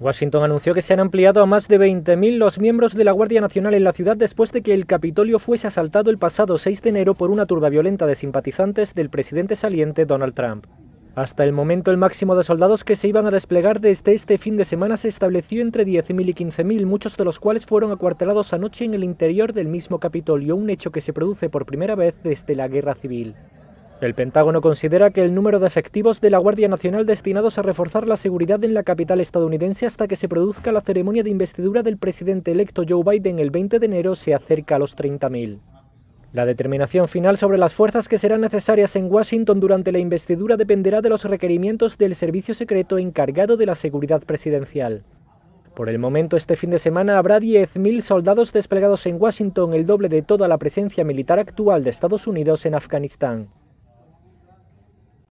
Washington anunció que se han ampliado a más de 20.000 los miembros de la Guardia Nacional en la ciudad después de que el Capitolio fuese asaltado el pasado 6 de enero por una turba violenta de simpatizantes del presidente saliente Donald Trump. Hasta el momento el máximo de soldados que se iban a desplegar desde este fin de semana se estableció entre 10.000 y 15.000, muchos de los cuales fueron acuartelados anoche en el interior del mismo Capitolio, un hecho que se produce por primera vez desde la Guerra Civil. El Pentágono considera que el número de efectivos de la Guardia Nacional destinados a reforzar la seguridad en la capital estadounidense hasta que se produzca la ceremonia de investidura del presidente electo Joe Biden el 20 de enero se acerca a los 30.000. La determinación final sobre las fuerzas que serán necesarias en Washington durante la investidura dependerá de los requerimientos del servicio secreto encargado de la seguridad presidencial. Por el momento, este fin de semana habrá 10.000 soldados desplegados en Washington, el doble de toda la presencia militar actual de Estados Unidos en Afganistán.